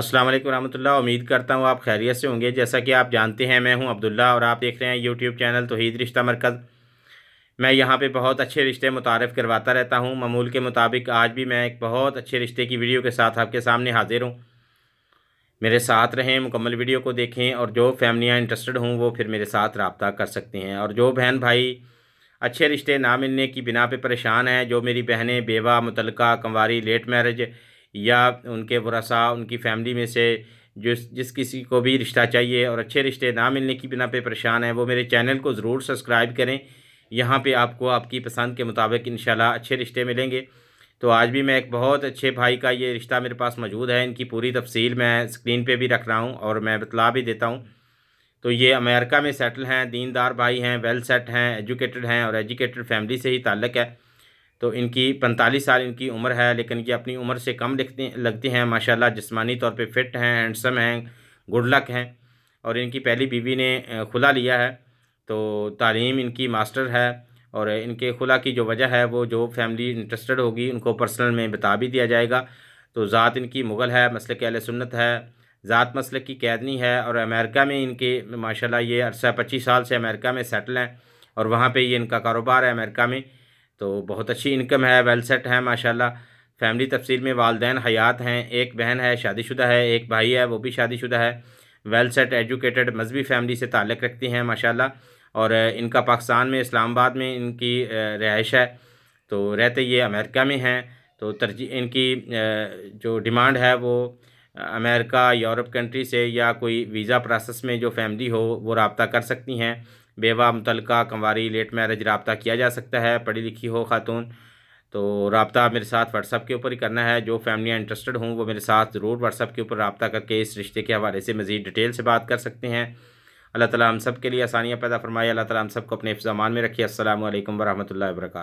अस्सलाम वालेकुम रहमतुल्लाह उम्मीद करता हूँ आप खैरियत से होंगे जैसा कि आप जानते हैं मैं हूँ अब्दुल्ला और आप देख रहे हैं यूट्यूब चैनल तोहीद रिश्ता मरकज़ मैं यहाँ पे बहुत अच्छे रिश्ते मुतारफ़ करवाता रहता हूँ ममूल के मुताबिक आज भी मैं एक बहुत अच्छे रिश्ते की वीडियो के साथ आपके सामने हाज़िर हूँ मेरे साथ रहें मुकम्मल वीडियो को देखें और जो फैमिलियाँ इंटरेस्टेड हों वो फिर मेरे साथ रबता कर सकती हैं और जो बहन भाई अच्छे रिश्ते ना मिलने की बिना पे परेशान हैं जो मेरी बहनें बेवा मुतलका कंवारी लेट मैरिज या उनके वसा उनकी फैमिली में से जो जिस किसी को भी रिश्ता चाहिए और अच्छे रिश्ते ना मिलने की बिना पे परेशान है वो मेरे चैनल को ज़रूर सब्सक्राइब करें यहाँ पे आपको आपकी पसंद के मुताबिक इन अच्छे रिश्ते मिलेंगे तो आज भी मैं एक बहुत अच्छे भाई का ये रिश्ता मेरे पास मौजूद है इनकी पूरी तफसील मैं स्क्रीन पर भी रख रहा हूँ और मैं बतला भी देता हूँ तो ये अमेरिका में सेटल हैं दीनदार भाई हैं वेल सेट हैं एजुकेटेड हैं और एजुकेटेड फैमिली से ही ताल्लक है तो इनकी पैंतालीस साल इनकी उम्र है लेकिन ये अपनी उम्र से कम लिखते लगते हैं माशाल्लाह जिस्मानी तौर पे फिट हैं हैंडसम हैं गुड लक हैं और इनकी पहली बीवी ने खुला लिया है तो तालीम इनकी मास्टर है और इनके खुला की जो वजह है वो जो फैमिली इंटरेस्टेड होगी उनको पर्सनल में बता भी दिया जाएगा तो ज़ात इनकी मुग़ल है मसल के सुन्नत है ज़ात मसल की कैदनी है और अमेरिका में इनके माशाल्लाह ये अरसा पच्चीस साल से अमेरिका में सेटल हैं और वहाँ पे ये इनका कारोबार है अमेरिका में तो बहुत अच्छी इनकम है वेल सेट है माशाल्लाह फैमिली तफसील में वालदेन हयात हैं एक बहन है शादीशुदा है एक भाई है वो भी शादीशुदा है वेल सेट एजुकेटेड मजहबी फैमिली से ताल्लक़ रखती हैं माशाल्लाह और इनका पाकिस्तान में इस्लामाबाद में इनकी रहाइश है तो रहते ये अमेरिका में हैं तो तरजीह इनकी जो डिमांड है वो अमेरिका यूरोप कंट्री से या कोई वीज़ा प्रोसेस में जो फैमिली हो वो रबता कर सकती हैं बेवा मुतलका कंवारी लेट मैरिज रबता किया जा सकता है पढ़ी लिखी हो खातून तो रबता मेरे साथ व्हाट्सअप के ऊपर ही करना है जो फैमिलियाँ इंटरेस्टेड हों वो मेरे साथ ज़रूर व्हाट्सअप के ऊपर रबता करके इस रिश्ते के हवाले से मज़ीद डिटेल से बात कर सकते हैं अल्लाह ताली हम सब के लिए आसानियाँ पैदा फरमाए अल्लाह ताली हम सबको अपने इफ्ज़ामान में रखिए असल वरहमल वर्का